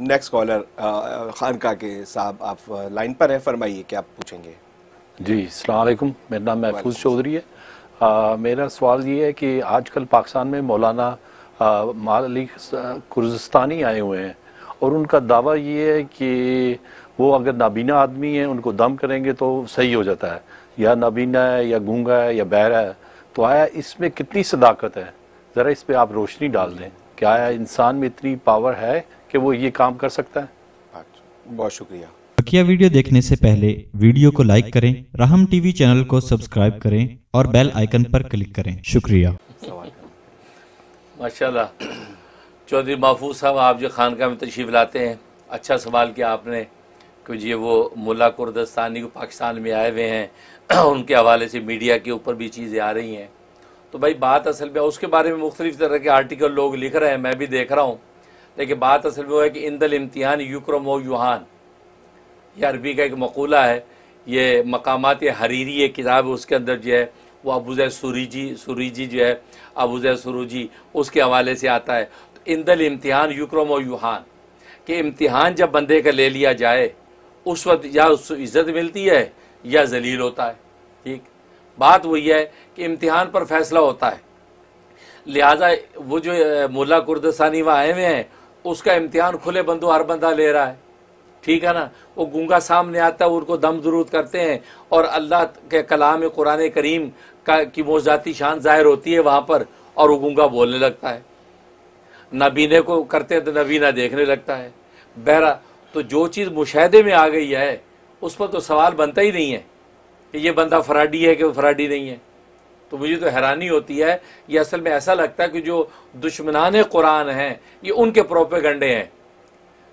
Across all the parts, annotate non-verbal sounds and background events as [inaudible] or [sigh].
next collar खानका के साहब आप लाइन uh, पर हैं फरमाइए क्या आप पूछेंगे जी सलामकुम मेरा नाम महफूज चौधरी है आ, मेरा सवाल ये है कि आजकल पाकिस्तान में मौलाना माल अली कुर्जिस्तानी आए हुए हैं और उनका दावा ये है कि वो अगर नाबीना आदमी है उनको दम करेंगे तो सही हो जाता है या नाबीना है या गूंगा है या बहरा है तो आया इसमें कितनी सदाकत है ज़रा इस पर आप रोशनी डाल दें क्या आया इंसान में इतनी पावर है कि वो ये काम कर सकता है बहुत शुक्रिया बकिया वीडियो देखने से पहले वीडियो को लाइक करें रहम टीवी चैनल को सब्सक्राइब करें और बेल आइकन पर क्लिक करें शुक्रिया माशाल्लाह चौधरी महफूज साहब आप जो खानका में तशीफ लाते हैं अच्छा सवाल किया आपने कि जी वो मुला कुर्दस्तानी को पाकिस्तान में आए हुए हैं [clears throat] उनके हवाले से मीडिया के ऊपर भी चीज़ें आ रही हैं तो भाई बात असल में उसके बारे में मुख्तलिफ़ तरह के आर्टिकल लोग लिख रहे हैं मैं भी देख रहा हूँ लेकिन बात असल में वो है कि इंदल इम्तिहान यूक्रम यूहान ये अरबी का एक मकूला है ये मकामात हरीरी एक किताब है उसके अंदर जो है वो अबूज़ सूरीजी जी जो है अबूज़ सरूजी उसके हवाले से आता है तो इंदल इम्तिहान यूक्रम यूहान कि इम्तिहान जब बंदे का ले लिया जाए उस वक्त या उसको इज़्ज़त मिलती है या जलील होता है ठीक बात वही है कि इम्तिहान पर फैसला होता है लिहाजा वो जो मुला कुर्दसानी वहाँ आए हुए हैं उसका इम्तिहान खुले बंदो हर बंदा ले रहा है ठीक है ना वो गूंगा सामने आता है उनको दम दरूद करते हैं और अल्लाह के कलाम कुरान करीम का की मोजाती शान ज़ाहिर होती है वहाँ पर और वो गूंगा बोलने लगता है नबीने को करते हैं तो नबीना देखने लगता है बहरा तो जो चीज़ मुशाहदे में आ गई है उस पर तो सवाल बनता ही नहीं है कि ये बंदा फराडी है कि वो फराडी नहीं है तो मुझे तो हैरानी होती है ये असल में ऐसा लगता है कि जो दुश्मनान कुरान हैं ये उनके प्रोपेगंडे हैं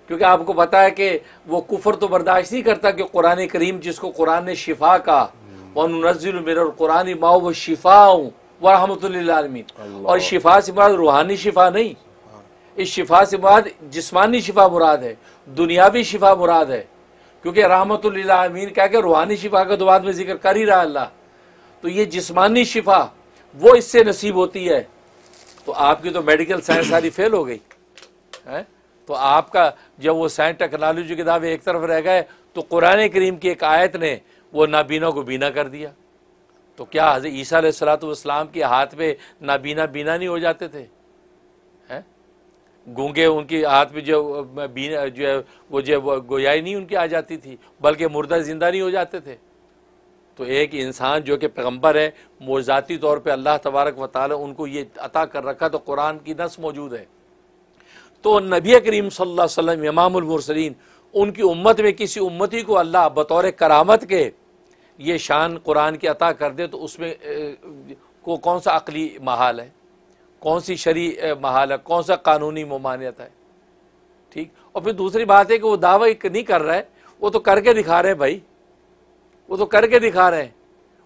क्योंकि आपको पता है कि वो कुफर तो बर्दाश्त नहीं करता कि कुरान करीम जिसको कुरान ने शिफा का वनजिल मेरा कुरान माओ व शिफा हूँ व आलमी और शिफा से मुराद रूहानी शिफा नहीं इस शिफा से मुराद जिसमानी शिफा मुराद है दुनियावी शिफा मुराद है क्योंकि आलमीन कह के रूहानी शिफा का तो बाद में जिक्र कर ही रहा अल्लाह तो ये जिस्मानी शिफा वो इससे नसीब होती है तो आपकी तो मेडिकल साइंस सारी फेल हो गई है तो आपका जब वो साइंस टेक्नोलॉजी के दावे एक तरफ रह गए तो कुरान करीम की एक आयत ने वो नाबीना को बीना कर दिया तो क्या हजर ईसा सलातम के हाथ पे नाबीना बीना नहीं हो जाते थे हैं गूंगे उनके हाथ पे जो बीना जो है वो जो गोयाई नहीं उनकी आ जाती थी बल्कि मुर्दा जिंदा नहीं हो जाते थे तो एक इंसान जो कि पैगम्बर है मोजाती तौर पर अल्लाह तबारक व ताली उनको ये अता कर रखा तो कुरान की नस मौजूद है तो नबी करीम सल्लम इमामसरीन उनकी उम्मत में किसी उम्मती को अल्लाह बतौर करामत के ये शान कुरान की अता कर दे तो उसमें को कौन सा अकली महाल है कौन सी शरी महाल है कौन सा कानूनी ममानियत है ठीक और फिर दूसरी बात है कि वो दावा नहीं कर रहा है वो तो करके दिखा रहे हैं भाई वो तो करके दिखा रहे हैं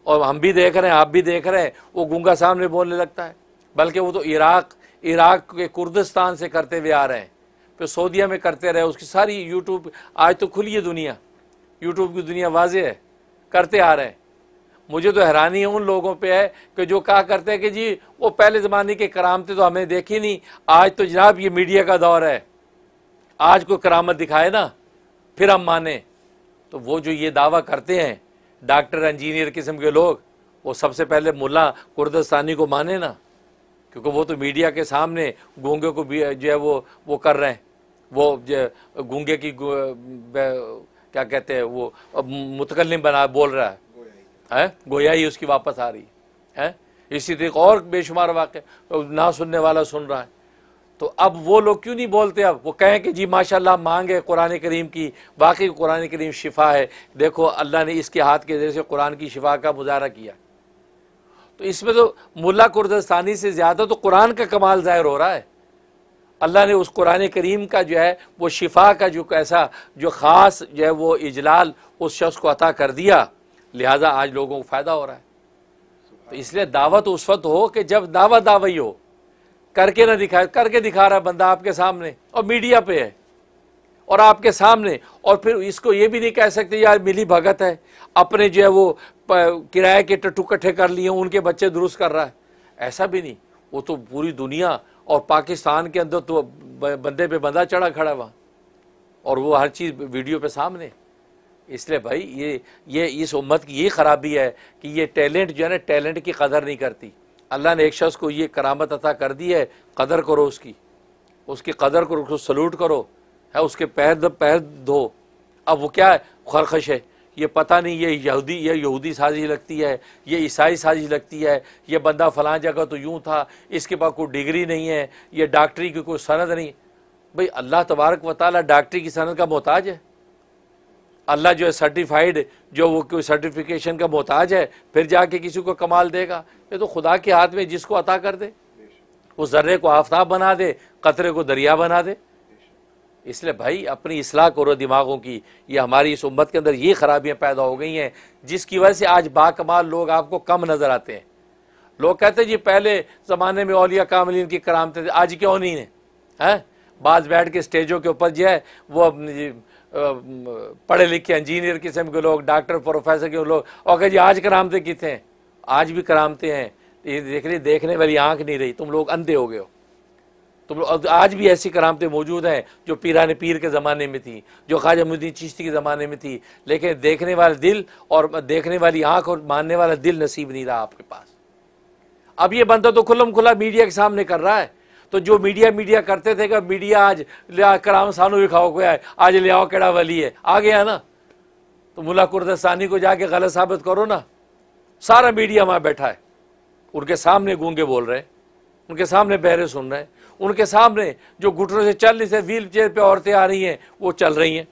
और हम भी देख रहे हैं आप भी देख रहे हैं वो साहब सामने बोलने लगता है बल्कि वो तो इराक इराक के कुर्दिस्तान से करते हुए आ रहे हैं फिर सऊदिया में करते रहे उसकी सारी यूट्यूब आज तो खुली है दुनिया यूट्यूब की दुनिया वाजे है करते आ रहे हैं मुझे तो हैरानी है उन लोगों पे है कि जो कहा करते हैं कि जी वो पहले ज़माने के करामते तो हमें देखी नहीं आज तो जनाब ये मीडिया का दौर है आज कोई करामत दिखाए ना फिर हम माने तो वो जो ये दावा करते हैं डॉक्टर इंजीनियर किस्म के लोग वो सबसे पहले मुला कुर्दस्तानी को माने ना क्योंकि वो तो मीडिया के सामने गूंगे को भी जो है वो वो कर रहे हैं वो जो गूंगे की क्या कहते हैं वो मुतकल बना बोल रहा है हैं गोया ही उसकी वापस आ रही है इसी तरीके और बेशुमार वाक़ ना सुनने वाला सुन रहा है तो अब वो लोग क्यों नहीं बोलते अब वो कहें कि जी माशा मांगे कुरान करीम की वाकई कुरान करीम शिफा है देखो अल्लाह ने इसके हाथ के जरिए से कुरान की शिफा का मुजाहरा किया तो इसमें तो मुला कुर्दस्तानी से ज़्यादा तो कुरान का कमाल ज़ाहिर हो रहा है अल्लाह ने उस कुरान करीम का जो है वो शिफा का जो कैसा जो ख़ास जो है वो इजलाल उस शख्स को अता कर दिया लिहाजा आज लोगों को फ़ायदा हो रहा है तो इसलिए दावत उस वक्त हो कि जब दावा दावा हो करके ना दिखाए करके दिखा रहा बंदा आपके सामने और मीडिया पे है और आपके सामने और फिर इसको ये भी नहीं कह सकते यार मिली भगत है अपने जो है वो किराए के टट्टू कट्ठे कर लिए उनके बच्चे दुरुस्त कर रहा है ऐसा भी नहीं वो तो पूरी दुनिया और पाकिस्तान के अंदर तो बंदे पे बंदा चढ़ा खड़ा वहाँ और वो हर चीज़ वीडियो पे सामने इसलिए भाई ये ये इस उम्मत की ये ख़राबी है कि ये टैलेंट जो है ना टैलेंट की कदर नहीं करती अल्लाह ने एक शख्स को ये करामत अता कर दी है कदर करो उसकी उसकी कदर करो उसको सलूट करो है उसके पैर पैर धो अब वो क्या है खरखश है ये पता नहीं ये यहूदी ये यहूदी साजिश लगती है ये ईसाई साजिश लगती है ये बंदा फलां जगह तो यूँ था इसके पास कोई डिग्री नहीं है ये डॉक्टरी की कोई सनद नहीं भाई अल्लाह तबारक वाली डॉक्टरी की सनद का मोहताज है अल्लाह जो है सर्टिफाइड जो वो कोई सर्टिफिकेशन का मोहताज है फिर जाके किसी को कमाल देगा ये तो खुदा के हाथ में जिसको अता कर दे उस जर्रे को आफ्ताब बना दे कतरे को दरिया बना दे इसलिए भाई अपनी असलाह करो दिमागों की ये हमारी इस उम्मत के अंदर ये खराबियाँ पैदा हो गई हैं जिसकी वजह से आज बाकमाल लोग आपको कम नज़र आते हैं लोग कहते हैं जी पहले ज़माने में ओलिया कामलिन की करामते थे आज क्यों नहीं है हैं बाज बैठ के स्टेजों के ऊपर जो है वो पढ़े लिखे इंजीनियर किस्म के लोग डॉक्टर प्रोफेसर के लोग और कह जी आज करामते कितने हैं आज भी करामते हैं ये देख रही देखने वाली आंख नहीं रही तुम लोग अंधे हो गए हो तुम लोग आज भी ऐसी करामते मौजूद हैं जो पीराने पीर के ज़माने में थी जो ख्वाजा मुद्दीन चिश्ती के ज़माने में थी लेकिन देखने वाला दिल और देखने वाली आँख और मानने वाला दिल नसीब नहीं रहा आपके पास अब ये बंदा तो खुलम खुला मीडिया के सामने कर रहा है तो जो मीडिया मीडिया करते थे कि मीडिया आज कराम सानू खाओ को आए आज ले आओ कड़ा वली है आ गया ना तो मुला कुर्दस्तानी को जाके गलत साबित करो ना सारा मीडिया वहाँ बैठा है उनके सामने गूंगे बोल रहे हैं उनके सामने बहरे सुन रहे हैं उनके सामने जो घुटनों से चल रही से व्हील चेयर पर औरतें आ रही हैं वो चल रही हैं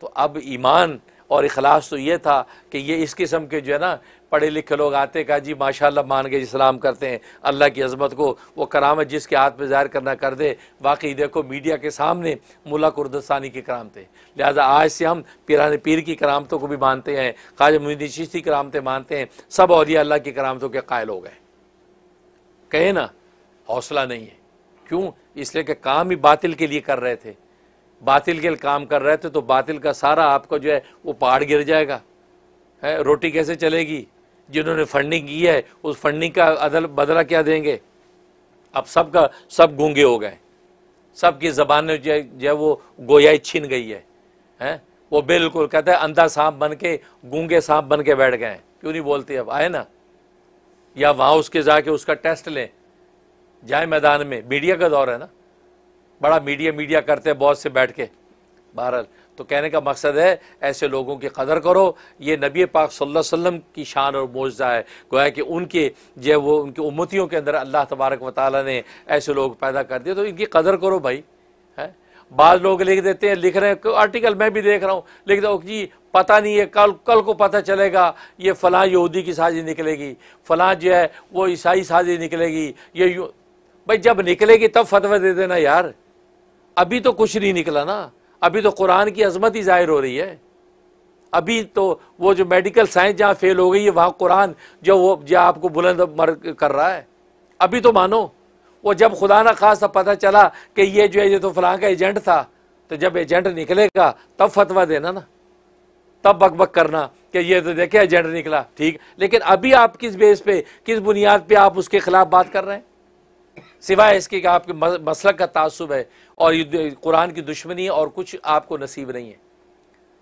तो अब ईमान और अखलास तो ये था कि ये इस किस्म के जो है ना पढ़े लिखे लोग आते कहा जी माशाल्लाह मान के इस्लाम करते हैं अल्लाह की अजमत को वो करामत जिसके हाथ में ज़ाहिर करना कर दे वाकई देखो मीडिया के सामने मुला कुर्दस्तानी की करामतें लिहाजा आज से हम पिरान पीर की करामतों को भी मानते हैं ख्वाजा मुद्दीन चिश्ती करामतें मानते हैं सब और अल्लाह की करामतों के कायल हो गए कहे ना हौसला नहीं है क्यों इसलिए कि काम ही बातिल के लिए कर रहे थे बातिल के काम कर रहे थे तो बातिल का सारा आपका जो है वो पहाड़ गिर जाएगा है रोटी कैसे चलेगी जिन्होंने फंडिंग की है उस फंडिंग का अदल बदला क्या देंगे अब सब का सब गूंगे हो गए सब की जबान जो है वो गोयाई छीन गई है हैं वो बिल्कुल कहते हैं अंधा सांप बन के गूंगे सांप बन के बैठ गए क्यों नहीं बोलते अब आए ना या वहाँ उसके जाके उसका टेस्ट लें जाए मैदान में मीडिया का दौर है ना बड़ा मीडिया मीडिया करते हैं बहुत से बैठ के बहरहाल तो कहने का मकसद है ऐसे लोगों की कदर करो ये नबी पाक सल्लल्लाहु अलैहि वसल्लम की शान और मौजा है गोया कि उनके जो वो उनकी उम्मतियों के अंदर अल्लाह तबारक वाली ने ऐसे लोग पैदा कर दिए तो इनकी कदर करो भाई है बाद लोग लिख देते हैं लिख रहे हैं आर्टिकल मैं भी देख रहा हूँ लिख दो जी पता नहीं है कल कल को पता चलेगा ये फ़लाँ यहूदी की साजी निकलेगी फ़लाँ जो है वो ईसाई साजी निकलेगी ये भाई जब निकलेगी तब फतवा दे देना यार अभी तो कुछ नहीं निकला ना अभी तो कुरान की अजमत ही जाहिर हो रही है अभी तो वो जो मेडिकल साइंस जहाँ फेल हो गई है वहाँ कुरान जो वो जो आपको बुलंद मर कर रहा है अभी तो मानो वो जब खुदा न खास पता चला कि ये जो है ये तो फलां का एजेंट था तो जब एजेंट निकलेगा तब फतवा देना ना तब बकबक करना कि ये तो देखे एजेंट निकला ठीक लेकिन अभी आप किस बेस पे किस बुनियाद पे आप उसके खिलाफ बात कर रहे हैं सिवाय इसके कि आपके मसलक का तासुब है और कुरान की दुश्मनी और कुछ आपको नसीब नहीं है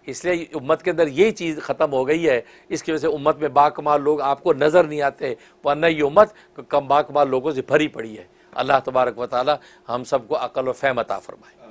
इसलिए उम्मत के अंदर ये चीज़ ख़त्म हो गई है इसकी वजह से उम्मत में बाकमाल लोग आपको नज़र नहीं आते वरना ये उम्मत कम बाकमाल लोगों से भरी पड़ी है अल्लाह तबारक वाली हम सबको अकल व फहम अता फरमाए